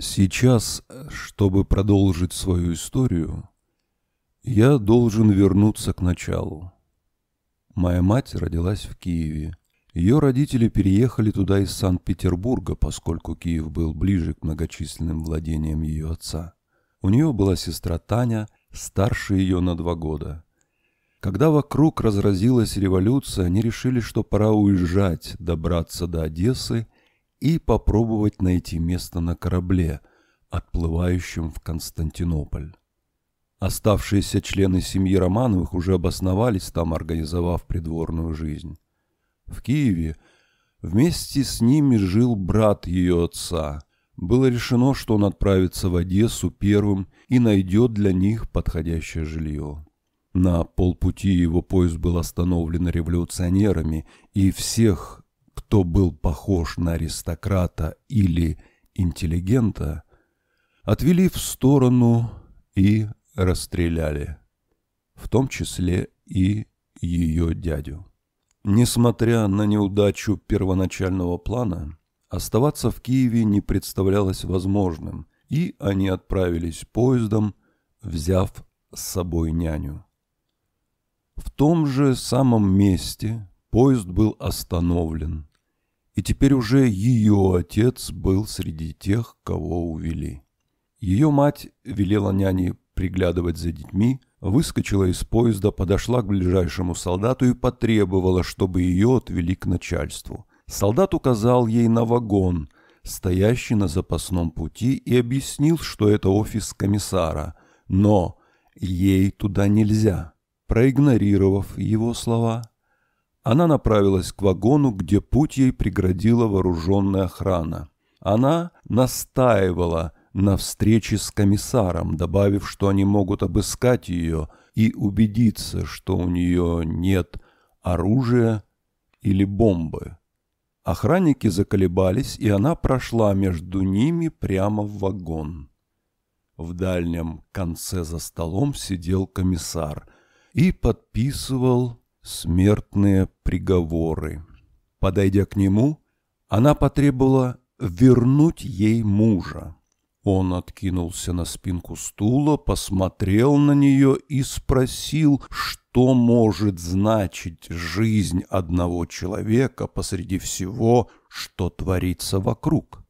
Сейчас, чтобы продолжить свою историю, я должен вернуться к началу. Моя мать родилась в Киеве. Ее родители переехали туда из Санкт-Петербурга, поскольку Киев был ближе к многочисленным владениям ее отца. У нее была сестра Таня, старше ее на два года. Когда вокруг разразилась революция, они решили, что пора уезжать, добраться до Одессы – и попробовать найти место на корабле, отплывающем в Константинополь. Оставшиеся члены семьи Романовых уже обосновались там, организовав придворную жизнь. В Киеве вместе с ними жил брат ее отца. Было решено, что он отправится в Одессу первым и найдет для них подходящее жилье. На полпути его поезд был остановлен революционерами, и всех кто был похож на аристократа или интеллигента, отвели в сторону и расстреляли, в том числе и ее дядю. Несмотря на неудачу первоначального плана, оставаться в Киеве не представлялось возможным, и они отправились поездом, взяв с собой няню. В том же самом месте поезд был остановлен, и теперь уже ее отец был среди тех, кого увели. Ее мать велела няне приглядывать за детьми, выскочила из поезда, подошла к ближайшему солдату и потребовала, чтобы ее отвели к начальству. Солдат указал ей на вагон, стоящий на запасном пути, и объяснил, что это офис комиссара, но ей туда нельзя. Проигнорировав его слова, она направилась к вагону, где путь ей преградила вооруженная охрана. Она настаивала на встрече с комиссаром, добавив, что они могут обыскать ее и убедиться, что у нее нет оружия или бомбы. Охранники заколебались, и она прошла между ними прямо в вагон. В дальнем конце за столом сидел комиссар и подписывал смертные приговоры. Подойдя к нему, она потребовала вернуть ей мужа. Он откинулся на спинку стула, посмотрел на нее и спросил, что может значить жизнь одного человека посреди всего, что творится вокруг.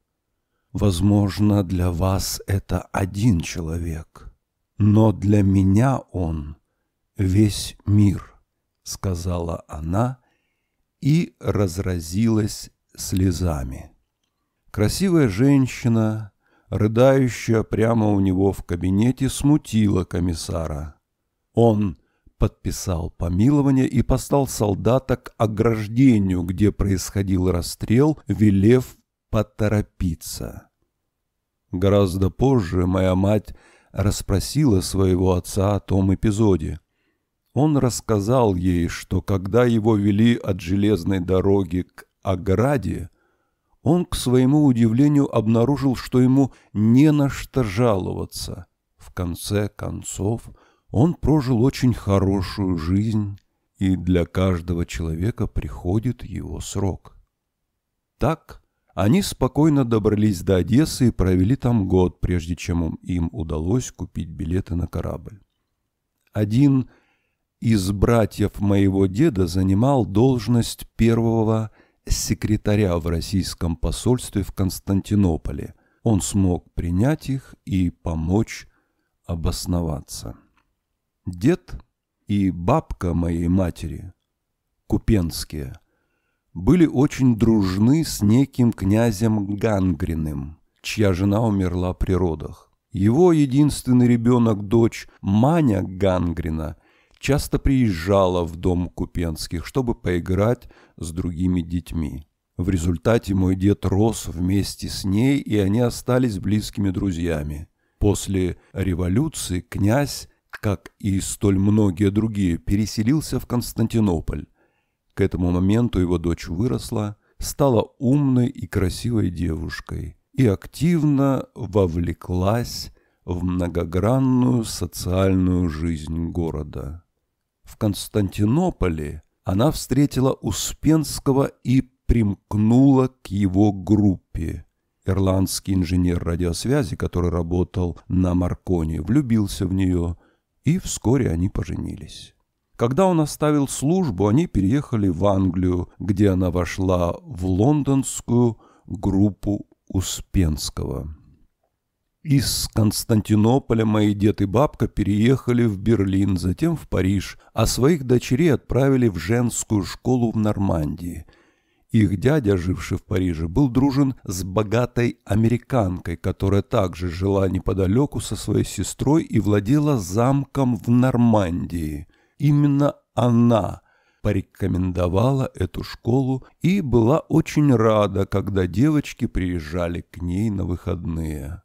Возможно, для вас это один человек, но для меня он — весь мир сказала она и разразилась слезами. Красивая женщина, рыдающая прямо у него в кабинете, смутила комиссара. Он подписал помилование и послал солдата к ограждению, где происходил расстрел, велев поторопиться. Гораздо позже моя мать расспросила своего отца о том эпизоде. Он рассказал ей, что когда его вели от железной дороги к ограде, он, к своему удивлению, обнаружил, что ему не на что жаловаться. В конце концов, он прожил очень хорошую жизнь, и для каждого человека приходит его срок. Так они спокойно добрались до Одессы и провели там год, прежде чем им удалось купить билеты на корабль. Один из братьев моего деда занимал должность первого секретаря в российском посольстве в Константинополе. Он смог принять их и помочь обосноваться. Дед и бабка моей матери, Купенские, были очень дружны с неким князем Гангриным, чья жена умерла при родах. Его единственный ребенок, дочь Маня Гангрина – часто приезжала в дом Купенских, чтобы поиграть с другими детьми. В результате мой дед рос вместе с ней, и они остались близкими друзьями. После революции князь, как и столь многие другие, переселился в Константинополь. К этому моменту его дочь выросла, стала умной и красивой девушкой и активно вовлеклась в многогранную социальную жизнь города в Константинополе она встретила Успенского и примкнула к его группе. Ирландский инженер радиосвязи, который работал на Марконе, влюбился в нее, и вскоре они поженились. Когда он оставил службу, они переехали в Англию, где она вошла в лондонскую группу Успенского. Из Константинополя мои дед и бабка переехали в Берлин, затем в Париж, а своих дочерей отправили в женскую школу в Нормандии. Их дядя, живший в Париже, был дружен с богатой американкой, которая также жила неподалеку со своей сестрой и владела замком в Нормандии. Именно она – порекомендовала эту школу и была очень рада, когда девочки приезжали к ней на выходные.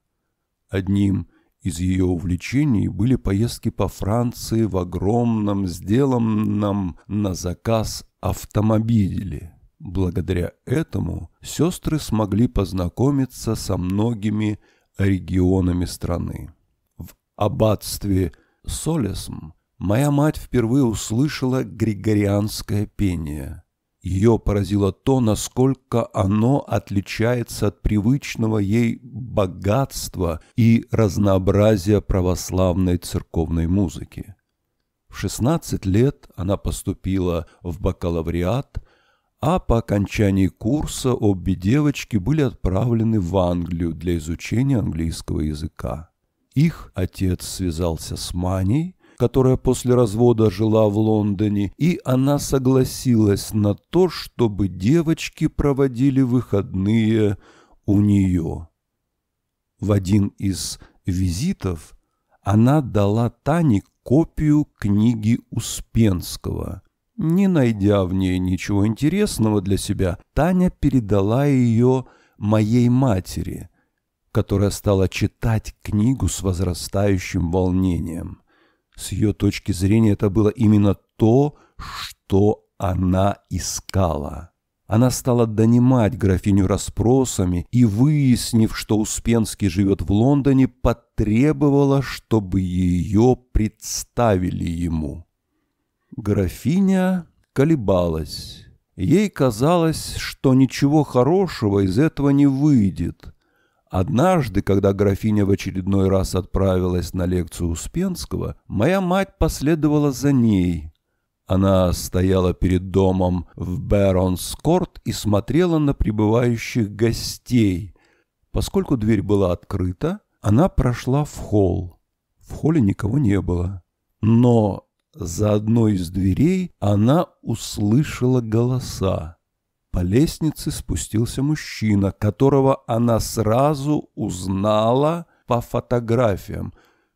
Одним из ее увлечений были поездки по Франции в огромном, сделанном на заказ автомобиле. Благодаря этому сестры смогли познакомиться со многими регионами страны. В аббатстве Солесм моя мать впервые услышала григорианское пение. Ее поразило то, насколько оно отличается от привычного ей богатства и разнообразия православной церковной музыки. В 16 лет она поступила в бакалавриат, а по окончании курса обе девочки были отправлены в Англию для изучения английского языка. Их отец связался с Маней – которая после развода жила в Лондоне, и она согласилась на то, чтобы девочки проводили выходные у нее. В один из визитов она дала Тане копию книги Успенского. Не найдя в ней ничего интересного для себя, Таня передала ее моей матери – которая стала читать книгу с возрастающим волнением. С ее точки зрения это было именно то, что она искала. Она стала донимать графиню расспросами и, выяснив, что Успенский живет в Лондоне, потребовала, чтобы ее представили ему. Графиня колебалась. Ей казалось, что ничего хорошего из этого не выйдет. Однажды, когда графиня в очередной раз отправилась на лекцию Успенского, моя мать последовала за ней. Она стояла перед домом в Бэронскорт и смотрела на прибывающих гостей. Поскольку дверь была открыта, она прошла в холл. В холле никого не было. Но за одной из дверей она услышала голоса. По лестнице спустился мужчина, которого она сразу узнала по фотографиям.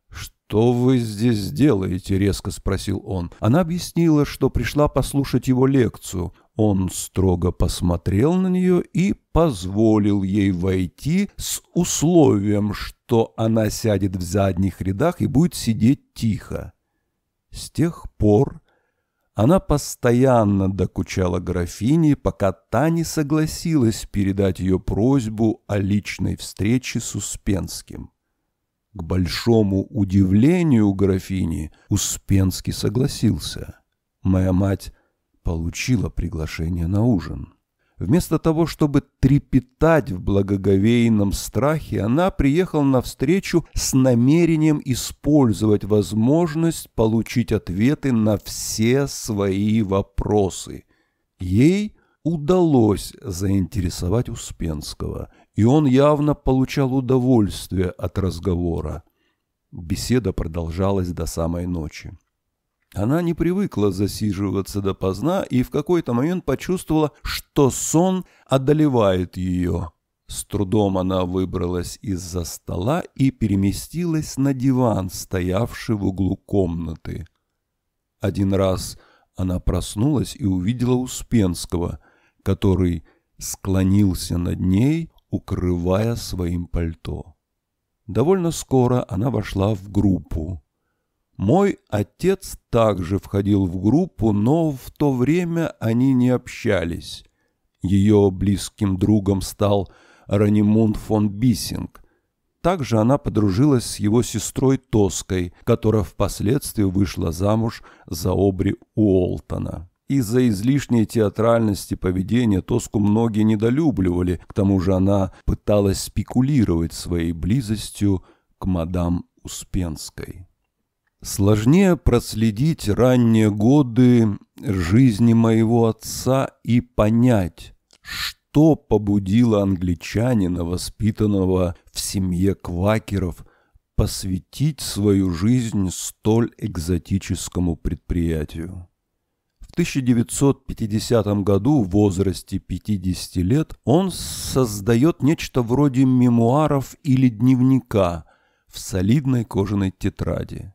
«Что вы здесь делаете?» — резко спросил он. Она объяснила, что пришла послушать его лекцию. Он строго посмотрел на нее и позволил ей войти с условием, что она сядет в задних рядах и будет сидеть тихо. С тех пор она постоянно докучала графине, пока та не согласилась передать ее просьбу о личной встрече с Успенским. К большому удивлению графини Успенский согласился. Моя мать получила приглашение на ужин. Вместо того, чтобы трепетать в благоговейном страхе, она приехала навстречу с намерением использовать возможность получить ответы на все свои вопросы. Ей удалось заинтересовать Успенского, и он явно получал удовольствие от разговора. Беседа продолжалась до самой ночи. Она не привыкла засиживаться допоздна и в какой-то момент почувствовала, что сон одолевает ее. С трудом она выбралась из-за стола и переместилась на диван, стоявший в углу комнаты. Один раз она проснулась и увидела Успенского, который склонился над ней, укрывая своим пальто. Довольно скоро она вошла в группу. Мой отец также входил в группу, но в то время они не общались. Ее близким другом стал Ранимунд фон Биссинг. Также она подружилась с его сестрой Тоской, которая впоследствии вышла замуж за Обри Уолтона. Из-за излишней театральности поведения Тоску многие недолюбливали, к тому же она пыталась спекулировать своей близостью к мадам Успенской. Сложнее проследить ранние годы жизни моего отца и понять, что побудило англичанина, воспитанного в семье квакеров, посвятить свою жизнь столь экзотическому предприятию. В 1950 году в возрасте 50 лет он создает нечто вроде мемуаров или дневника в солидной кожаной тетради.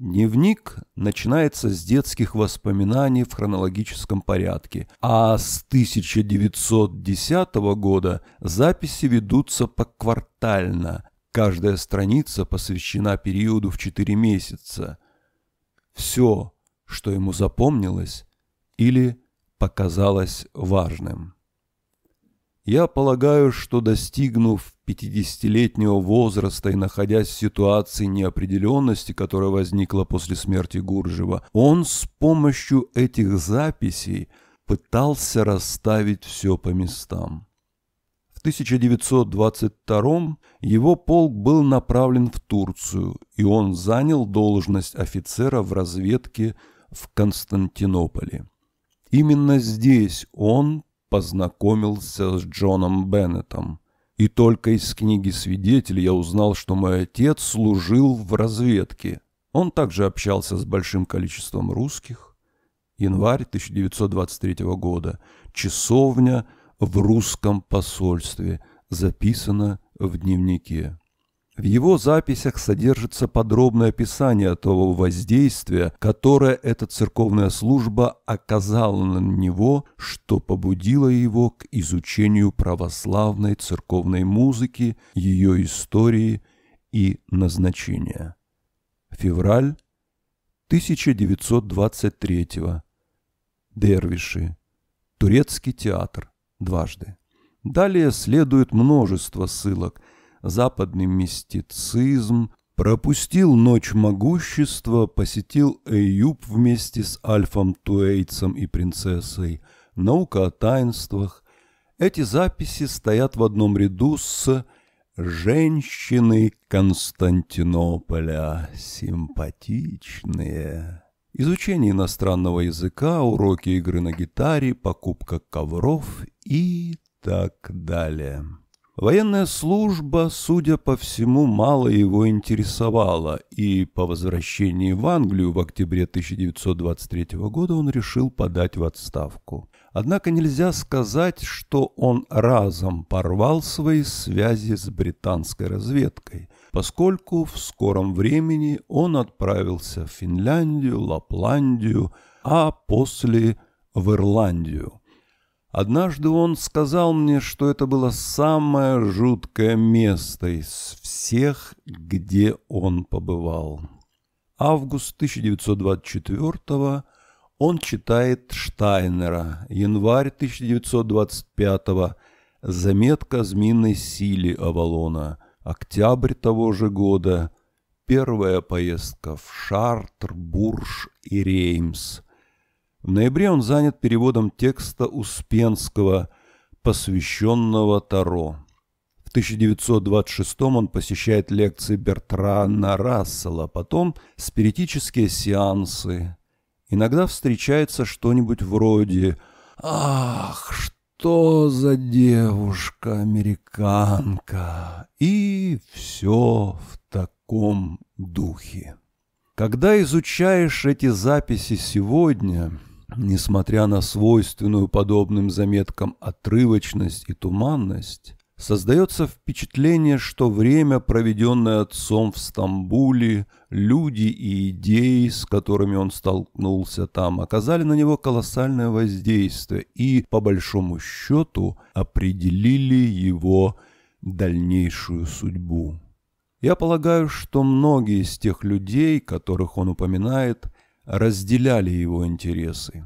Дневник начинается с детских воспоминаний в хронологическом порядке, а с 1910 года записи ведутся поквартально. Каждая страница посвящена периоду в 4 месяца. Все, что ему запомнилось или показалось важным. Я полагаю, что достигнув 50-летнего возраста и находясь в ситуации неопределенности, которая возникла после смерти Гуржева, он с помощью этих записей пытался расставить все по местам. В 1922 его полк был направлен в Турцию, и он занял должность офицера в разведке в Константинополе. Именно здесь он познакомился с Джоном Беннетом. И только из книги свидетелей я узнал, что мой отец служил в разведке. Он также общался с большим количеством русских. Январь 1923 года. Часовня в русском посольстве. Записано в дневнике. В его записях содержится подробное описание того воздействия, которое эта церковная служба оказала на него, что побудило его к изучению православной церковной музыки, ее истории и назначения. Февраль 1923 -го. Дервиши. Турецкий театр. Дважды. Далее следует множество ссылок – западный мистицизм, пропустил ночь могущества, посетил Эйюб вместе с Альфом Туэйцем и принцессой, наука о таинствах. Эти записи стоят в одном ряду с «Женщины Константинополя. Симпатичные». Изучение иностранного языка, уроки игры на гитаре, покупка ковров и так далее. Военная служба, судя по всему, мало его интересовала, и по возвращении в Англию в октябре 1923 года он решил подать в отставку. Однако нельзя сказать, что он разом порвал свои связи с британской разведкой, поскольку в скором времени он отправился в Финляндию, Лапландию, а после в Ирландию. Однажды он сказал мне, что это было самое жуткое место из всех, где он побывал. Август 1924 года. он читает Штайнера, январь 1925 года. заметка змеиной силе Авалона, октябрь того же года, первая поездка в Шартр, Бурж и Реймс – в ноябре он занят переводом текста Успенского, посвященного Таро. В 1926 он посещает лекции Бертрана Рассела, потом спиритические сеансы. Иногда встречается что-нибудь вроде «Ах, что за девушка-американка!» И все в таком духе. Когда изучаешь эти записи сегодня – Несмотря на свойственную подобным заметкам отрывочность и туманность, создается впечатление, что время, проведенное отцом в Стамбуле, люди и идеи, с которыми он столкнулся там, оказали на него колоссальное воздействие и, по большому счету, определили его дальнейшую судьбу. Я полагаю, что многие из тех людей, которых он упоминает – разделяли его интересы.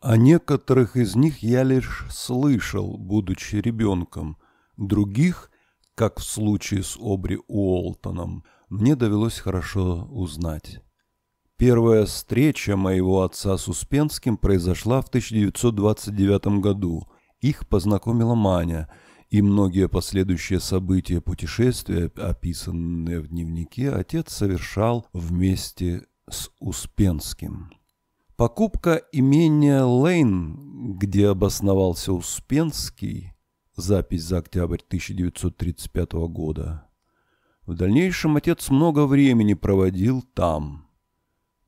О некоторых из них я лишь слышал, будучи ребенком, других, как в случае с Обри Уолтоном, мне довелось хорошо узнать. Первая встреча моего отца с Успенским произошла в 1929 году. Их познакомила Маня, и многие последующие события путешествия, описанные в дневнике, отец совершал вместе с Успенским. Покупка имения Лейн, где обосновался Успенский, запись за октябрь 1935 года. В дальнейшем отец много времени проводил там.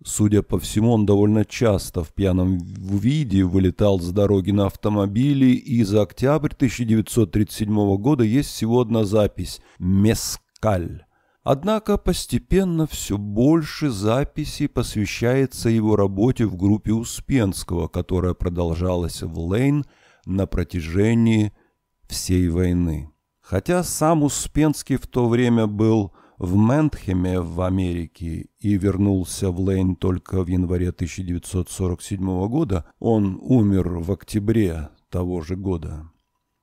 Судя по всему, он довольно часто в пьяном виде вылетал с дороги на автомобиле, и за октябрь 1937 года есть всего одна запись «Мескаль» Однако постепенно все больше записей посвящается его работе в группе Успенского, которая продолжалась в Лейн на протяжении всей войны. Хотя сам Успенский в то время был в Ментхеме в Америке и вернулся в Лейн только в январе 1947 года, он умер в октябре того же года.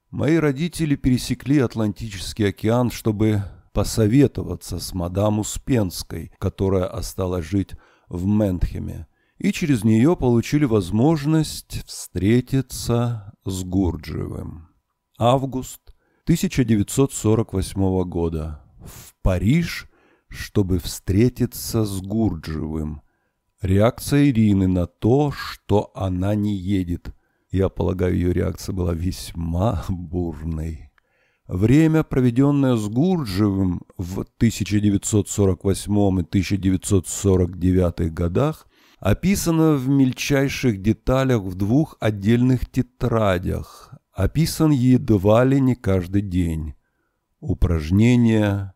Мои родители пересекли Атлантический океан, чтобы посоветоваться с мадам Успенской, которая осталась жить в Ментхеме, и через нее получили возможность встретиться с Гурджевым. Август 1948 года. В Париж, чтобы встретиться с Гурджевым. Реакция Ирины на то, что она не едет. Я полагаю, ее реакция была весьма бурной. Время, проведенное с Гурджевым в 1948 и 1949 годах, описано в мельчайших деталях в двух отдельных тетрадях, описан едва ли не каждый день. Упражнения,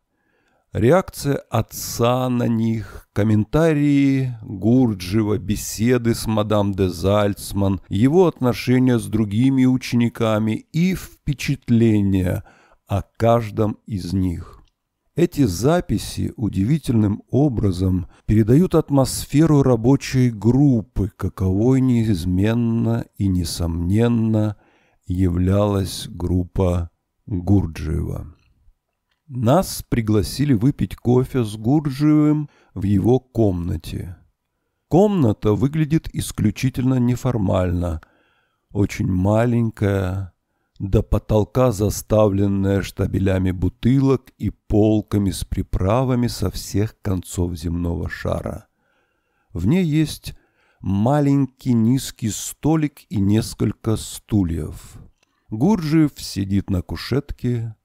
реакция отца на них, комментарии Гурджева, беседы с мадам де Зальцман, его отношения с другими учениками и впечатления – о каждом из них. Эти записи удивительным образом передают атмосферу рабочей группы, каковой неизменно и несомненно являлась группа Гурджиева. Нас пригласили выпить кофе с Гурджиевым в его комнате. Комната выглядит исключительно неформально. Очень маленькая, до потолка заставленная штабелями бутылок и полками с приправами со всех концов земного шара. В ней есть маленький низкий столик и несколько стульев. Гурджиев сидит на кушетке,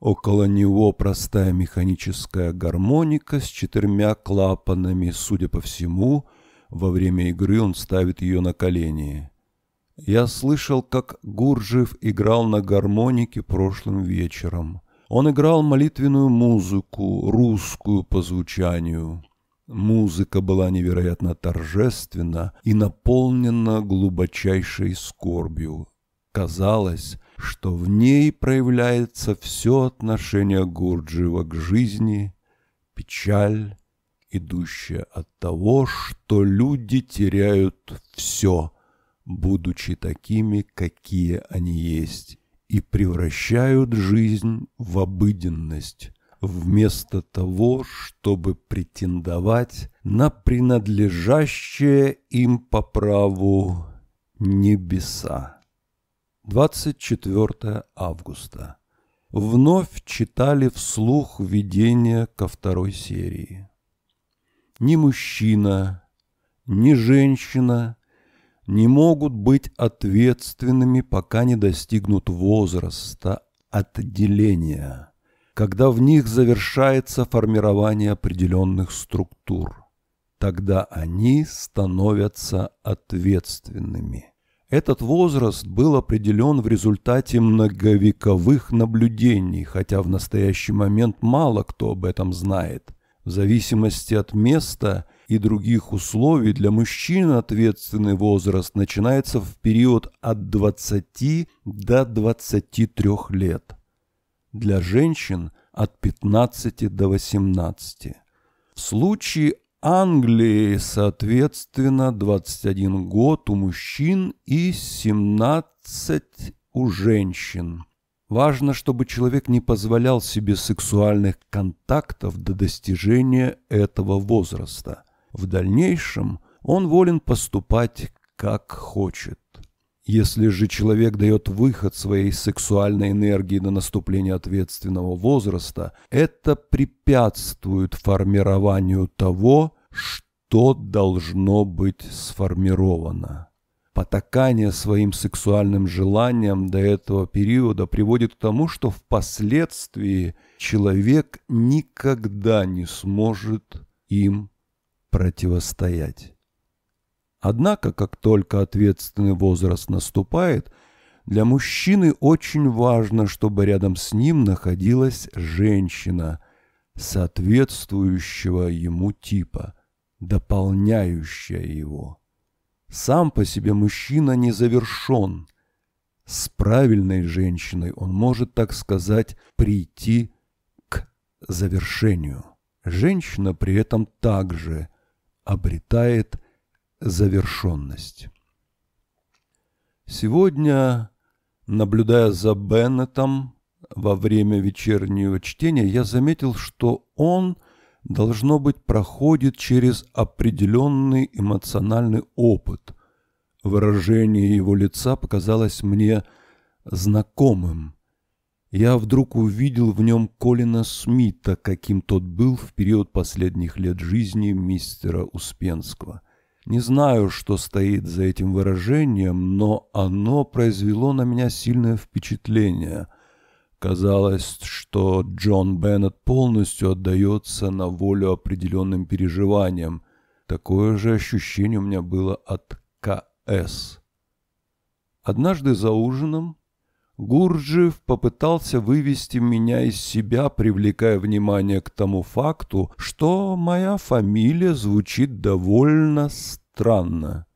Около него простая механическая гармоника с четырьмя клапанами. Судя по всему, во время игры он ставит ее на колени. Я слышал, как Гуржев играл на гармонике прошлым вечером. Он играл молитвенную музыку, русскую по звучанию. Музыка была невероятно торжественна и наполнена глубочайшей скорбью. Казалось, что в ней проявляется все отношение Гурджева к жизни, печаль, идущая от того, что люди теряют все – будучи такими, какие они есть, и превращают жизнь в обыденность, вместо того, чтобы претендовать на принадлежащее им по праву небеса. 24 августа. Вновь читали вслух видение ко второй серии. Ни мужчина, ни женщина не могут быть ответственными, пока не достигнут возраста отделения, когда в них завершается формирование определенных структур. Тогда они становятся ответственными. Этот возраст был определен в результате многовековых наблюдений, хотя в настоящий момент мало кто об этом знает. В зависимости от места и других условий для мужчин ответственный возраст начинается в период от 20 до 23 лет. Для женщин – от 15 до 18. В случае Англии, соответственно, 21 год у мужчин и 17 у женщин. Важно, чтобы человек не позволял себе сексуальных контактов до достижения этого возраста – в дальнейшем он волен поступать как хочет. Если же человек дает выход своей сексуальной энергии на наступление ответственного возраста, это препятствует формированию того, что должно быть сформировано. Потакание своим сексуальным желаниям до этого периода приводит к тому, что впоследствии человек никогда не сможет им противостоять. Однако, как только ответственный возраст наступает, для мужчины очень важно, чтобы рядом с ним находилась женщина соответствующего ему типа, дополняющая его. Сам по себе мужчина не завершен. С правильной женщиной он может, так сказать, прийти к завершению. Женщина при этом также обретает завершенность. Сегодня, наблюдая за Беннетом во время вечернего чтения, я заметил, что он, должно быть, проходит через определенный эмоциональный опыт. Выражение его лица показалось мне знакомым я вдруг увидел в нем Колина Смита, каким тот был в период последних лет жизни мистера Успенского. Не знаю, что стоит за этим выражением, но оно произвело на меня сильное впечатление. Казалось, что Джон Беннет полностью отдается на волю определенным переживаниям. Такое же ощущение у меня было от К.С. Однажды за ужином Гурджиев попытался вывести меня из себя, привлекая внимание к тому факту, что моя фамилия звучит довольно странно.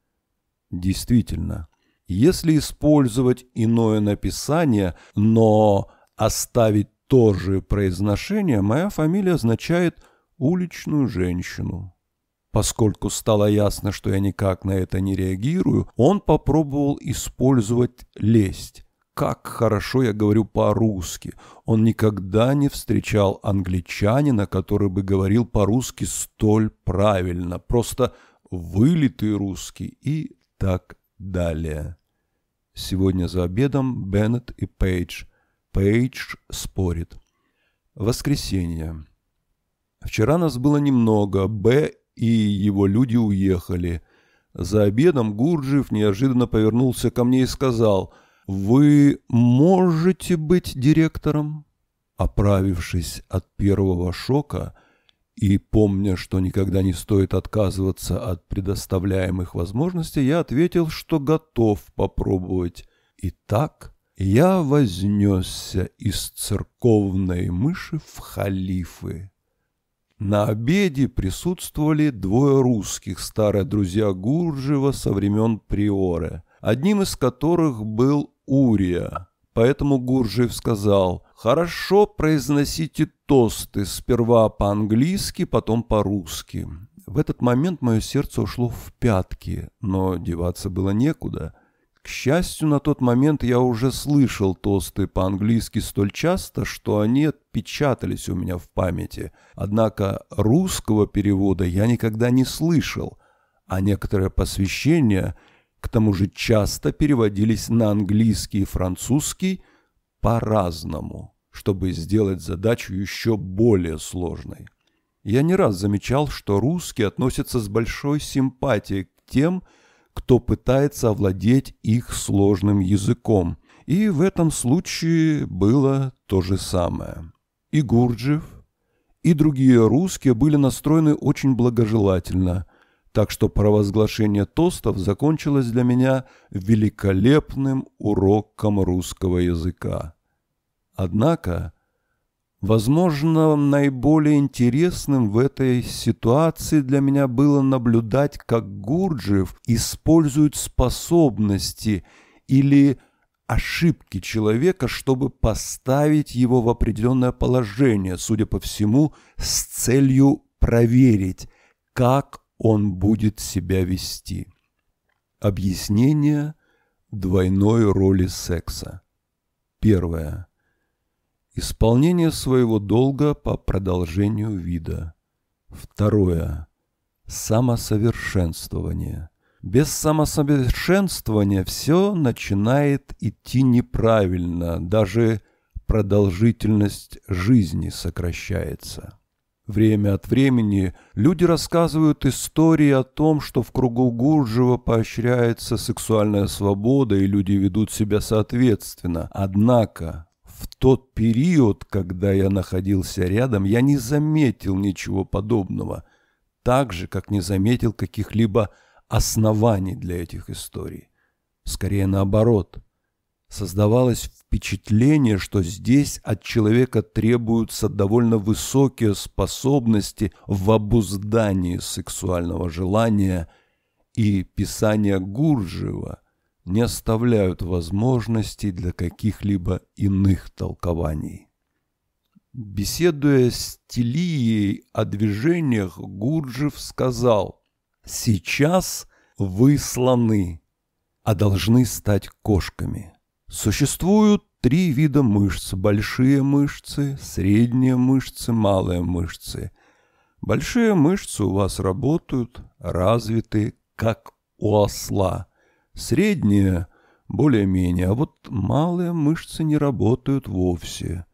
Действительно, если использовать иное написание, но оставить то же произношение, моя фамилия означает «уличную женщину». Поскольку стало ясно, что я никак на это не реагирую, он попробовал использовать лесть как хорошо я говорю по-русски. Он никогда не встречал англичанина, который бы говорил по-русски столь правильно. Просто вылитый русский и так далее. Сегодня за обедом Беннет и Пейдж. Пейдж спорит. Воскресенье. Вчера нас было немного. Б и его люди уехали. За обедом Гурджиев неожиданно повернулся ко мне и сказал – «Вы можете быть директором?» Оправившись от первого шока и помня, что никогда не стоит отказываться от предоставляемых возможностей, я ответил, что готов попробовать. И так я вознесся из церковной мыши в халифы. На обеде присутствовали двое русских, старые друзья Гуржева со времен Приора, одним из которых был Урия. Поэтому Гуржиев сказал «Хорошо произносите тосты, сперва по-английски, потом по-русски». В этот момент мое сердце ушло в пятки, но деваться было некуда. К счастью, на тот момент я уже слышал тосты по-английски столь часто, что они отпечатались у меня в памяти. Однако русского перевода я никогда не слышал, а некоторое посвящение – к тому же часто переводились на английский и французский по-разному, чтобы сделать задачу еще более сложной. Я не раз замечал, что русские относятся с большой симпатией к тем, кто пытается овладеть их сложным языком, и в этом случае было то же самое. И Гурджев, и другие русские были настроены очень благожелательно, так что провозглашение тостов закончилось для меня великолепным уроком русского языка. Однако, возможно, наиболее интересным в этой ситуации для меня было наблюдать, как Гурджев использует способности или ошибки человека, чтобы поставить его в определенное положение, судя по всему, с целью проверить, как он будет себя вести. Объяснение двойной роли секса. Первое. Исполнение своего долга по продолжению вида. Второе. Самосовершенствование. Без самосовершенствования все начинает идти неправильно, даже продолжительность жизни сокращается. Время от времени люди рассказывают истории о том, что в кругу гуржева поощряется сексуальная свобода и люди ведут себя соответственно. Однако в тот период, когда я находился рядом, я не заметил ничего подобного, так же, как не заметил каких-либо оснований для этих историй. Скорее наоборот – Создавалось впечатление, что здесь от человека требуются довольно высокие способности в обуздании сексуального желания, и писания Гуржева не оставляют возможностей для каких-либо иных толкований. Беседуя с Телией о движениях, Гурджев сказал «Сейчас вы слоны, а должны стать кошками». Существуют три вида мышц – большие мышцы, средние мышцы, малые мышцы. Большие мышцы у вас работают, развиты, как у осла. Средние – более-менее, а вот малые мышцы не работают вовсе.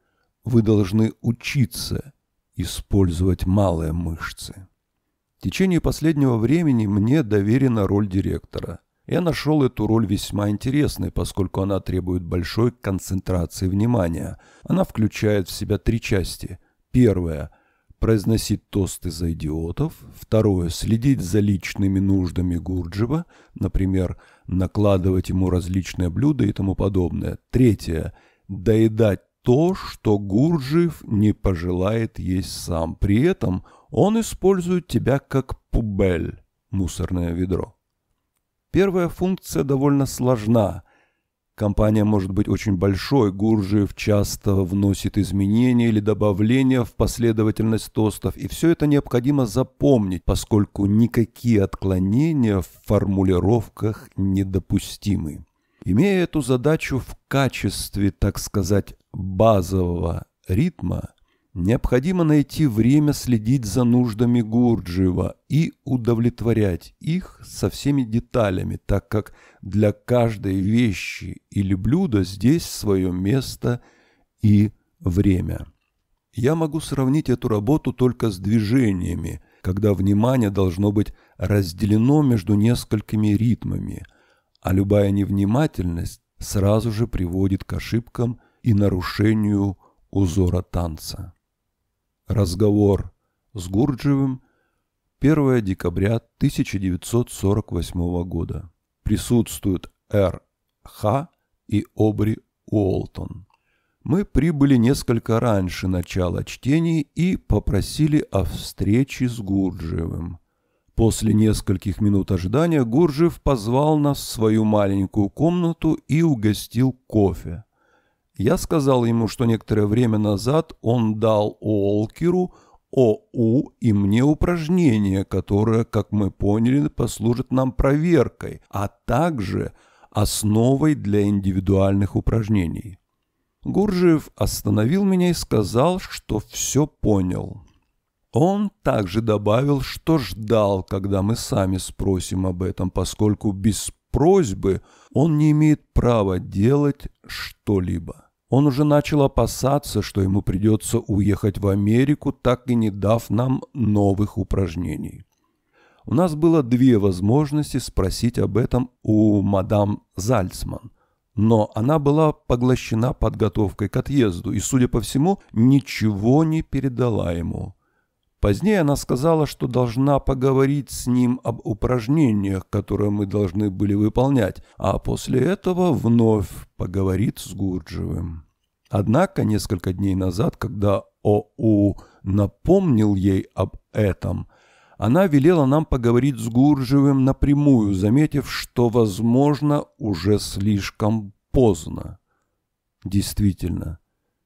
Вы должны учиться использовать малые мышцы. В течение последнего времени мне доверена роль директора – я нашел эту роль весьма интересной, поскольку она требует большой концентрации внимания. Она включает в себя три части. Первая – произносить тосты за идиотов. Второе – следить за личными нуждами Гурджева, например, накладывать ему различные блюда и тому подобное. Третье – доедать то, что Гурджиев не пожелает есть сам. При этом он использует тебя как пубель – мусорное ведро. Первая функция довольно сложна. Компания может быть очень большой, Гуржиев часто вносит изменения или добавления в последовательность тостов, и все это необходимо запомнить, поскольку никакие отклонения в формулировках недопустимы. Имея эту задачу в качестве, так сказать, базового ритма, Необходимо найти время следить за нуждами Гурджиева и удовлетворять их со всеми деталями, так как для каждой вещи или блюда здесь свое место и время. Я могу сравнить эту работу только с движениями, когда внимание должно быть разделено между несколькими ритмами, а любая невнимательность сразу же приводит к ошибкам и нарушению узора танца. Разговор с Гурджевым 1 декабря 1948 года. Присутствуют Р. Х. и Обри Уолтон. Мы прибыли несколько раньше начала чтений и попросили о встрече с Гурджевым. После нескольких минут ожидания Гуржев позвал нас в свою маленькую комнату и угостил кофе. Я сказал ему, что некоторое время назад он дал Олкеру, ОУ и мне упражнение, которое, как мы поняли, послужит нам проверкой, а также основой для индивидуальных упражнений. Гуржиев остановил меня и сказал, что все понял. Он также добавил, что ждал, когда мы сами спросим об этом, поскольку без просьбы он не имеет права делать что-либо. Он уже начал опасаться, что ему придется уехать в Америку, так и не дав нам новых упражнений. У нас было две возможности спросить об этом у мадам Зальцман, но она была поглощена подготовкой к отъезду и, судя по всему, ничего не передала ему. Позднее она сказала, что должна поговорить с ним об упражнениях, которые мы должны были выполнять, а после этого вновь поговорит с Гурджевым. Однако несколько дней назад, когда ОУ напомнил ей об этом, она велела нам поговорить с Гурджевым напрямую, заметив, что, возможно, уже слишком поздно. Действительно,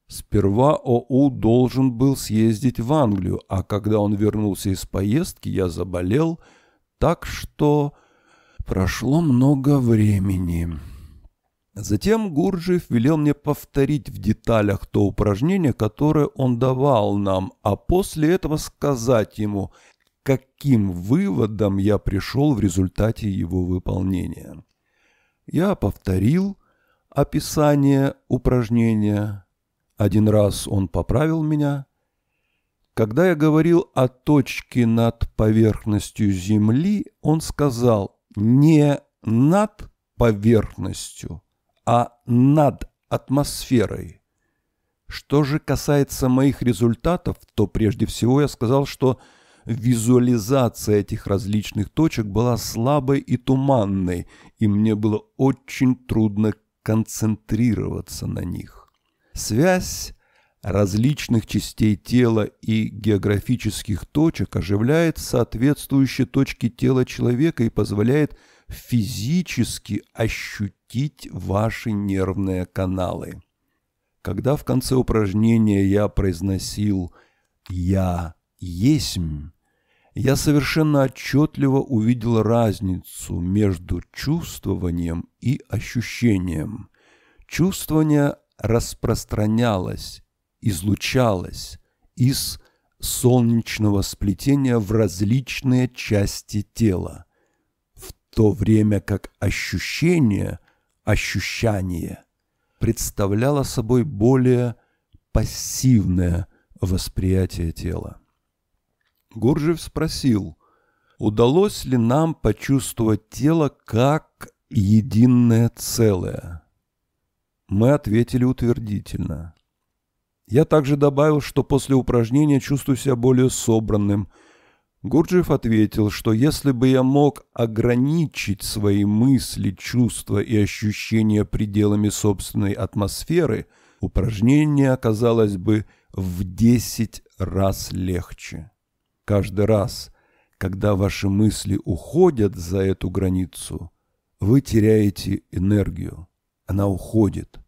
Сперва ОУ должен был съездить в Англию, а когда он вернулся из поездки, я заболел, так что прошло много времени. Затем Гурджиев велел мне повторить в деталях то упражнение, которое он давал нам, а после этого сказать ему, каким выводом я пришел в результате его выполнения. Я повторил описание упражнения, один раз он поправил меня. Когда я говорил о точке над поверхностью Земли, он сказал «не над поверхностью, а над атмосферой». Что же касается моих результатов, то прежде всего я сказал, что визуализация этих различных точек была слабой и туманной, и мне было очень трудно концентрироваться на них. Связь различных частей тела и географических точек оживляет соответствующие точки тела человека и позволяет физически ощутить ваши нервные каналы. Когда в конце упражнения я произносил «Я есмь», я совершенно отчетливо увидел разницу между чувствованием и ощущением. Чувствование распространялось, излучалось из солнечного сплетения в различные части тела, в то время как ощущение, ощущание представляло собой более пассивное восприятие тела. Гуржев спросил, удалось ли нам почувствовать тело как единое целое? Мы ответили утвердительно. Я также добавил, что после упражнения чувствую себя более собранным. Гурджиев ответил, что если бы я мог ограничить свои мысли, чувства и ощущения пределами собственной атмосферы, упражнение оказалось бы в 10 раз легче. Каждый раз, когда ваши мысли уходят за эту границу, вы теряете энергию. Она уходит.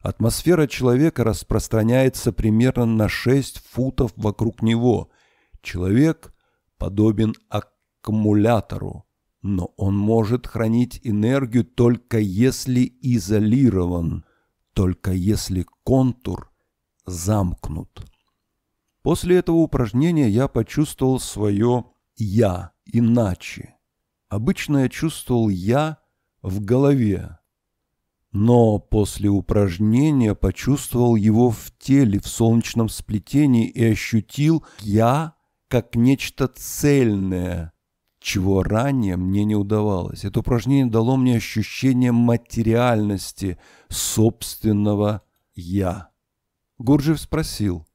Атмосфера человека распространяется примерно на 6 футов вокруг него. Человек подобен аккумулятору, но он может хранить энергию только если изолирован, только если контур замкнут. После этого упражнения я почувствовал свое «я» иначе. Обычно я чувствовал «я» в голове, но после упражнения почувствовал его в теле, в солнечном сплетении и ощутил «я» как нечто цельное, чего ранее мне не удавалось. Это упражнение дало мне ощущение материальности собственного «я». Гурджев спросил,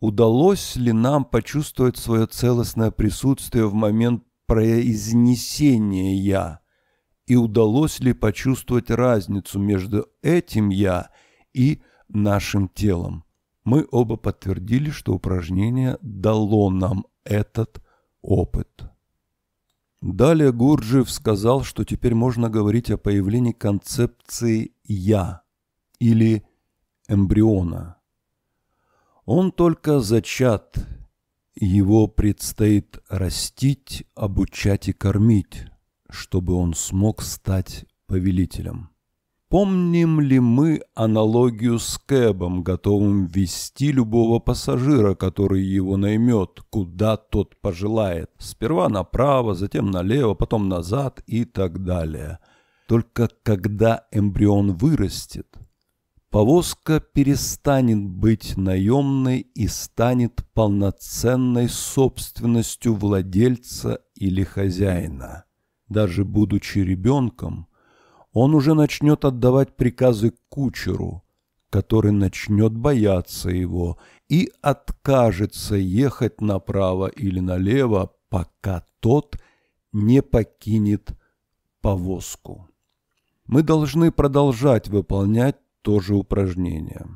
удалось ли нам почувствовать свое целостное присутствие в момент произнесения «я»? и удалось ли почувствовать разницу между этим «я» и нашим телом. Мы оба подтвердили, что упражнение дало нам этот опыт. Далее Гурджиев сказал, что теперь можно говорить о появлении концепции «я» или эмбриона. Он только зачат, его предстоит растить, обучать и кормить чтобы он смог стать повелителем. Помним ли мы аналогию с кэбом, готовым вести любого пассажира, который его наймет, куда тот пожелает? Сперва направо, затем налево, потом назад и так далее. Только когда эмбрион вырастет, повозка перестанет быть наемной и станет полноценной собственностью владельца или хозяина даже будучи ребенком, он уже начнет отдавать приказы кучеру, который начнет бояться его и откажется ехать направо или налево, пока тот не покинет повозку. Мы должны продолжать выполнять то же упражнение.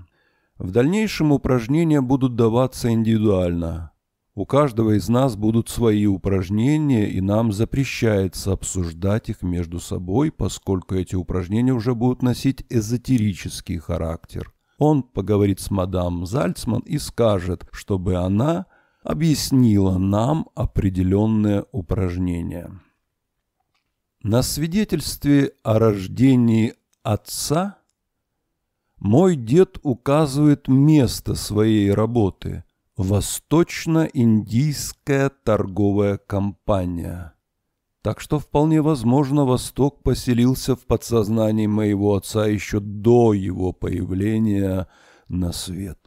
В дальнейшем упражнения будут даваться индивидуально, у каждого из нас будут свои упражнения, и нам запрещается обсуждать их между собой, поскольку эти упражнения уже будут носить эзотерический характер. Он поговорит с мадам Зальцман и скажет, чтобы она объяснила нам определенное упражнение. На свидетельстве о рождении отца мой дед указывает место своей работы – Восточно-Индийская торговая компания. Так что вполне возможно, Восток поселился в подсознании моего отца еще до его появления на свет.